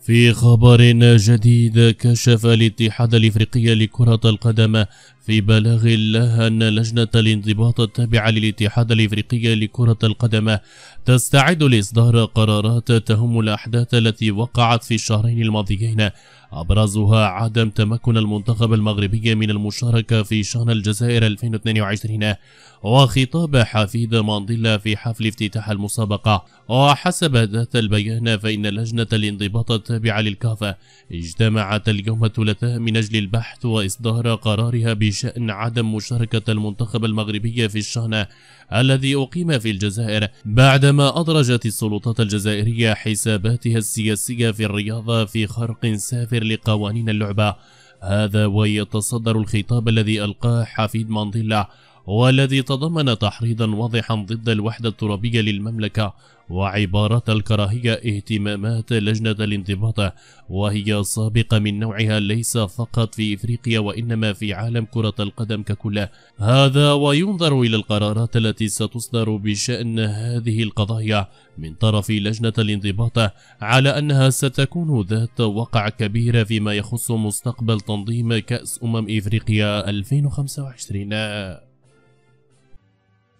في خبر جديد كشف الاتحاد الافريقي لكرة القدم في بلاغ له أن لجنة الانضباط التابعة للاتحاد الافريقي لكرة القدم تستعد لإصدار قرارات تهم الأحداث التي وقعت في الشهرين الماضيين أبرزها عدم تمكن المنتخب المغربي من المشاركة في شان الجزائر 2022 وخطاب حفيد مانديلا في حفل افتتاح المسابقة وحسب ذات البيان فإن لجنة الانضباط التابعة للكهف اجتمعت اليوم الثلاثاء من أجل البحث وإصدار قرارها بشأن عدم مشاركة المنتخب المغربي في الشهنة الذي أقيم في الجزائر بعدما أدرجت السلطات الجزائرية حساباتها السياسية في الرياضة في خرق سافر لقوانين اللعبة هذا ويتصدر الخطاب الذي ألقاه حفيد مانديلا والذي تضمن تحريضا واضحا ضد الوحدة الترابية للمملكة وعبارة الكراهية اهتمامات لجنة الانضباط وهي سابقة من نوعها ليس فقط في إفريقيا وإنما في عالم كرة القدم ككل هذا وينظر إلى القرارات التي ستصدر بشأن هذه القضايا من طرف لجنة الانضباط على أنها ستكون ذات وقع كبير فيما يخص مستقبل تنظيم كأس أمم إفريقيا 2025